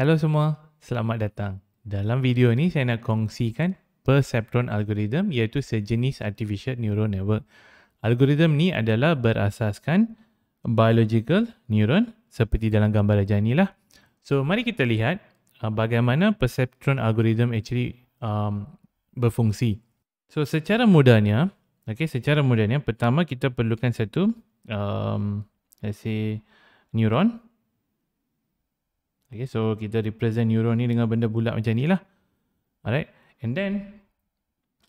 Hello semua, selamat datang. Dalam video ini saya nak kongsikan Perceptron Algorithm iaitu sejenis Artificial Neural Network. Algorithm ni adalah berasaskan biological neuron seperti dalam gambar rajah ni lah. So mari kita lihat uh, bagaimana Perceptron Algorithm actually um, berfungsi. So secara mudahnya, okay, secara mudahnya pertama kita perlukan satu um, let's say neuron Okay, so kita represent neuron ni dengan benda bulat macam ni lah. Alright, and then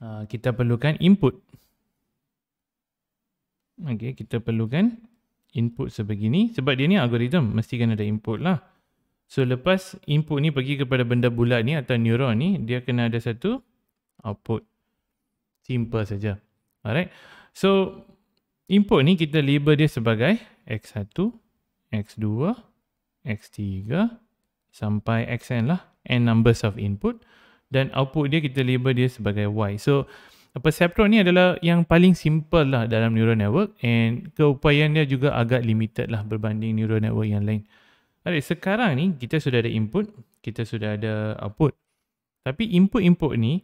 uh, kita perlukan input. Okay, kita perlukan input sebegini. Sebab dia ni algoritm, mesti kena ada input lah. So, lepas input ni pergi kepada benda bulat ni atau neuron ni, dia kena ada satu output. Simple saja. Alright, so input ni kita label dia sebagai X1, X2, X3, sampai xn lah n numbers of input dan output dia kita label dia sebagai y so perceptron ni adalah yang paling simple lah dalam neural network and keupayaan dia juga agak limited lah berbanding neural network yang lain Alright, sekarang ni kita sudah ada input kita sudah ada output tapi input-input ni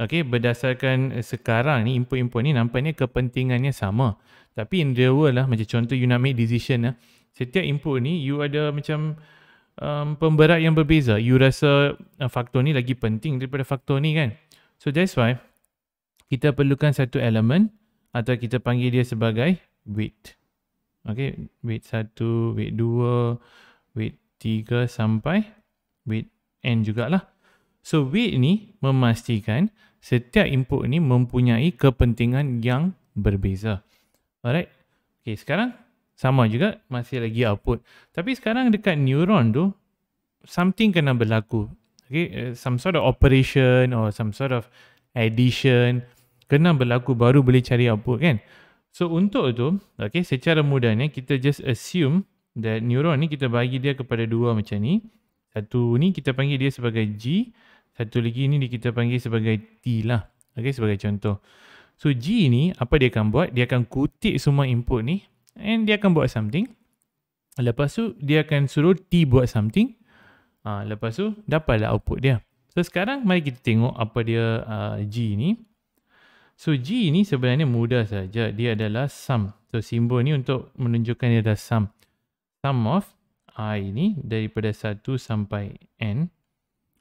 okay, berdasarkan sekarang ni input-input ni nampaknya kepentingannya sama tapi in real world lah macam contoh you nak make decision lah setiap input ni you ada macam um, pemberat yang berbeza. You rasa uh, faktor ni lagi penting daripada faktor ni kan? So that's why kita perlukan satu elemen atau kita panggil dia sebagai weight. Okay, weight satu, weight dua, weight tiga sampai weight n jugalah. So weight ni memastikan setiap input ni mempunyai kepentingan yang berbeza. Alright. Okay, sekarang sama juga masih lagi output tapi sekarang dekat neuron tu something kena berlaku okay eh, some sort of operation or some sort of addition kena berlaku baru boleh cari output kan so untuk tu okay secara mudahnya kita just assume that neuron ni kita bagi dia kepada dua macam ni satu ni kita panggil dia sebagai G satu lagi ni kita panggil sebagai T lah okay sebagai contoh so G ni apa dia akan buat dia akan kutip semua input ni And dia akan buat something. Lepas tu, dia akan suruh T buat something. Ha, lepas tu, dapatlah output dia. So, sekarang mari kita tengok apa dia uh, G ni. So, G ni sebenarnya mudah saja. Dia adalah sum. So, simbol ni untuk menunjukkan dia adalah sum. Sum of I ni daripada 1 sampai N.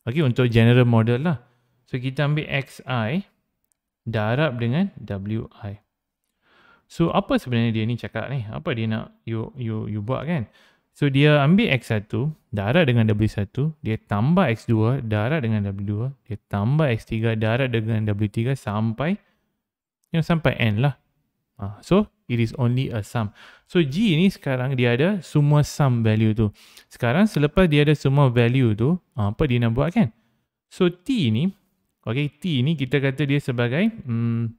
Okay, untuk general model lah. So, kita ambil XI darab dengan WI. So apa sebenarnya dia ni cakap ni? Apa dia nak you you you buat kan? So dia ambil X1, darat dengan W1, dia tambah X2, darat dengan W2, dia tambah X3, darat dengan W3 sampai you know, sampai N lah. Uh, so it is only a sum. So G ni sekarang dia ada semua sum value tu. Sekarang selepas dia ada semua value tu, uh, apa dia nak buat kan? So T ni, okay, T ni kita kata dia sebagai hmm,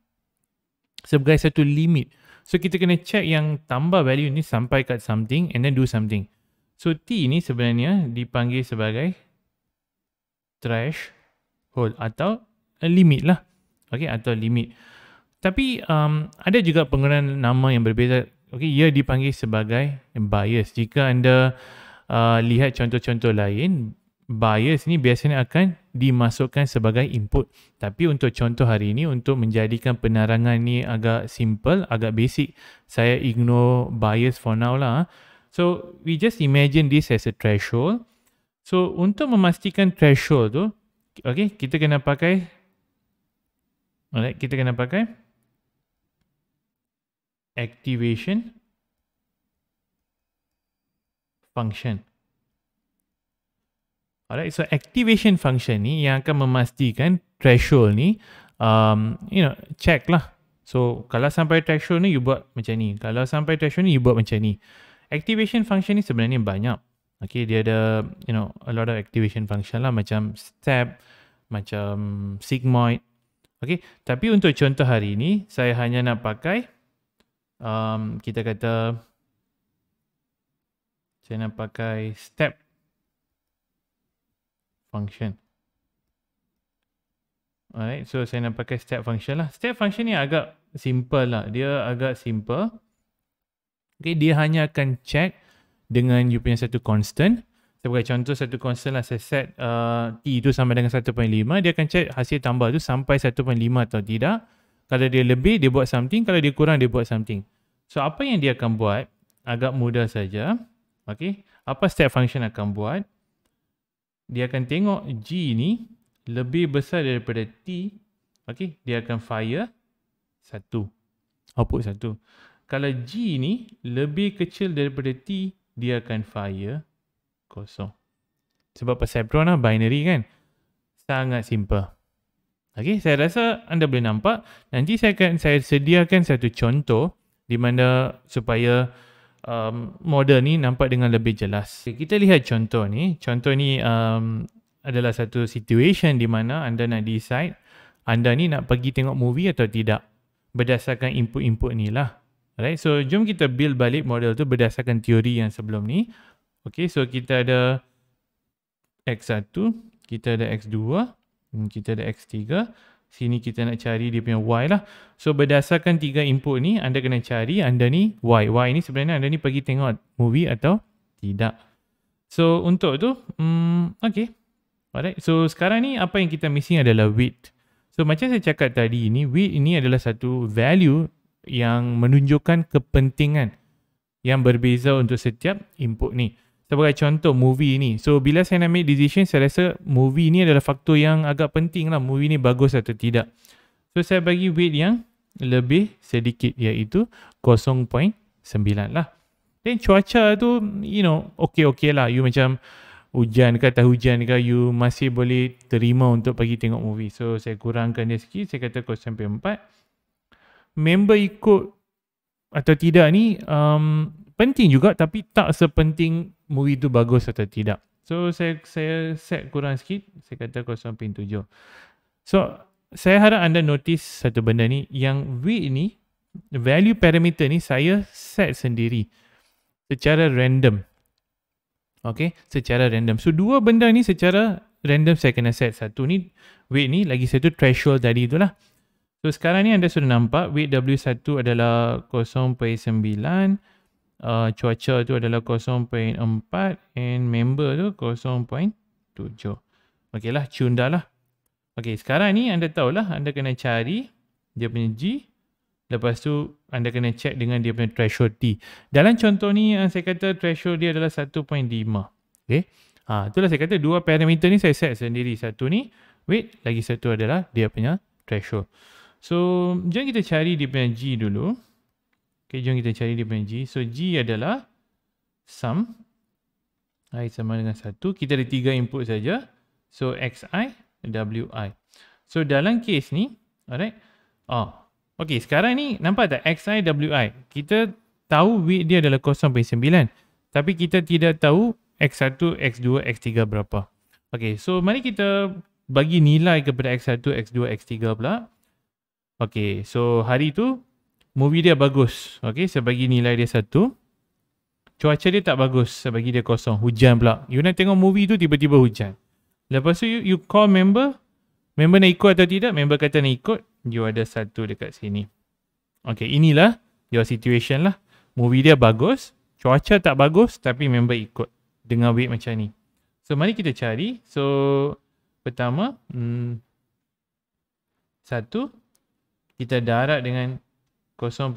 sebagai satu limit. So kita kena check yang tambah value ni sampai kat something and then do something. So T ni sebenarnya dipanggil sebagai threshold hole atau limit lah. Okay, atau limit. Tapi um, ada juga penggunaan nama yang berbeza. Okay, ia dipanggil sebagai bias. Jika anda uh, lihat contoh-contoh lain, bias ni biasanya akan dimasukkan sebagai input. Tapi untuk contoh hari ini untuk menjadikan penerangan ni agak simple, agak basic, saya ignore bias for now lah. Ah. So we just imagine this as a threshold. So untuk memastikan threshold tu, okay, kita kena pakai alright, kita kena pakai activation function. Alright, so activation function ni yang akan memastikan threshold ni, um, you know, check lah. So, kalau sampai threshold ni, you buat macam ni. Kalau sampai threshold ni, you buat macam ni. Activation function ni sebenarnya banyak. Okay, dia ada, you know, a lot of activation function lah. Macam step, macam sigmoid. Okay, tapi untuk contoh hari ni, saya hanya nak pakai, um, kita kata, saya nak pakai step function. Alright, so saya nak pakai step function lah. Step function ni agak simple lah. Dia agak simple. Okay, dia hanya akan check dengan you punya satu constant. Sebagai contoh, satu constant lah saya set uh, T tu sama dengan 1.5. Dia akan check hasil tambah tu sampai 1.5 atau tidak. Kalau dia lebih, dia buat something. Kalau dia kurang, dia buat something. So, apa yang dia akan buat? Agak mudah saja. Okay. Apa step function akan buat? dia akan tengok G ni lebih besar daripada T. Okey, dia akan fire satu. Output satu. Kalau G ni lebih kecil daripada T, dia akan fire kosong. Sebab perceptron lah, binary kan. Sangat simple. okay? saya rasa anda boleh nampak. Nanti saya akan saya sediakan satu contoh di mana supaya um, model ni nampak dengan lebih jelas. Okay, kita lihat contoh ni. Contoh ni um, adalah satu situation di mana anda nak decide anda ni nak pergi tengok movie atau tidak berdasarkan input-input ni lah. Alright, so jom kita build balik model tu berdasarkan teori yang sebelum ni. Okay, so kita ada X1, kita ada X2, hmm, kita ada X3 sini kita nak cari dia punya Y lah. So berdasarkan tiga input ni, anda kena cari anda ni Y. Y ni sebenarnya anda ni pergi tengok movie atau tidak. So untuk tu, hmm, okay. Alright. So sekarang ni apa yang kita missing adalah width. So macam saya cakap tadi ni, width ini adalah satu value yang menunjukkan kepentingan yang berbeza untuk setiap input ni sebagai contoh movie ni. So bila saya nak make decision, saya rasa movie ni adalah faktor yang agak penting lah. Movie ni bagus atau tidak. So saya bagi weight yang lebih sedikit iaitu 0.9 lah. Then cuaca tu, you know, okay-okay lah. You macam hujan ke atas hujan ke, you masih boleh terima untuk pergi tengok movie. So saya kurangkan dia sikit, saya kata 0.4. Member ikut atau tidak ni, um, penting juga tapi tak sepenting movie tu bagus atau tidak. So saya saya set kurang sikit, saya kata 0.7. So saya harap anda notice satu benda ni yang weight ni value parameter ni saya set sendiri secara random. Okay, secara random. So dua benda ni secara random saya kena set. Satu ni weight ni lagi satu threshold tadi tu lah. So sekarang ni anda sudah nampak weight W1 adalah 0.9 uh, cuaca tu adalah 0.4 and member tu 0.7. Okey lah, dah lah. Okey, sekarang ni anda tahulah anda kena cari dia punya G. Lepas tu anda kena check dengan dia punya threshold D. Dalam contoh ni yang uh, saya kata threshold dia adalah 1.5. Okey. Ha, itulah saya kata dua parameter ni saya set sendiri. Satu ni weight, lagi satu adalah dia punya threshold. So, jom kita cari dia punya G dulu. Okay, jom kita cari dia punya G. So, G adalah sum. I sama dengan 1. Kita ada tiga input saja. So, XI, WI. So, dalam kes ni, alright. Oh, okay. Sekarang ni, nampak tak? XI, WI. Kita tahu weight dia adalah 0.9. Tapi kita tidak tahu X1, X2, X3 berapa. Okay, so mari kita bagi nilai kepada X1, X2, X3 pula. Okay, so hari tu Movie dia bagus. Okay, saya bagi nilai dia satu. Cuaca dia tak bagus. Saya bagi dia kosong. Hujan pula. You nak tengok movie tu tiba-tiba hujan. Lepas tu you, you call member. Member nak ikut atau tidak? Member kata nak ikut. You ada satu dekat sini. Okay, inilah your situation lah. Movie dia bagus. Cuaca tak bagus tapi member ikut. Dengan weight macam ni. So, mari kita cari. So, pertama. Hmm, satu. Kita darat dengan 0.9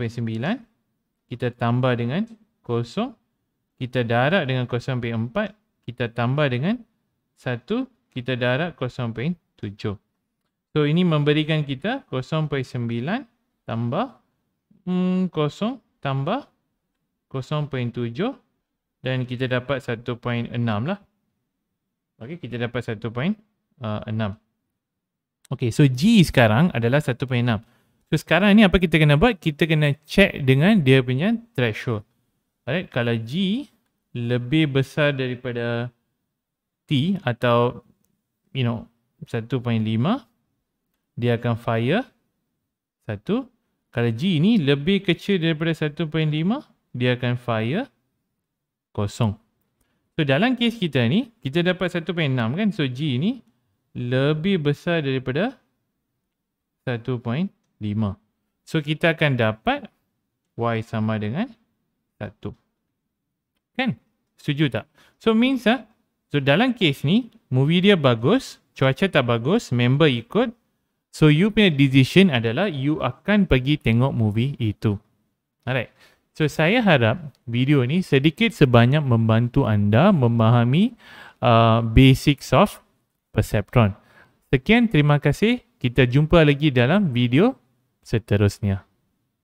kita tambah dengan 0 kita darab dengan 0.4 kita tambah dengan 1 kita darab 0.7 so ini memberikan kita 0.9 tambah mm, 0 tambah 0.7 dan kita dapat 1.6 lah ok kita dapat 1.6 ok so G sekarang adalah 1.6 So sekarang ni apa kita kena buat? Kita kena check dengan dia punya threshold. Alright, kalau G lebih besar daripada T atau you know 1.5 dia akan fire satu. Kalau G ni lebih kecil daripada 1.5 dia akan fire kosong. So dalam kes kita ni kita dapat 1.6 kan? So G ni lebih besar daripada 5. So kita akan dapat y sama dengan 1. Kan? Setuju tak? So means ah, so dalam case ni movie dia bagus, cuaca tak bagus, member ikut. So you punya decision adalah you akan pergi tengok movie itu. Alright. So saya harap video ni sedikit sebanyak membantu anda memahami uh, basics of perceptron. Sekian terima kasih. Kita jumpa lagi dalam video seterusnya.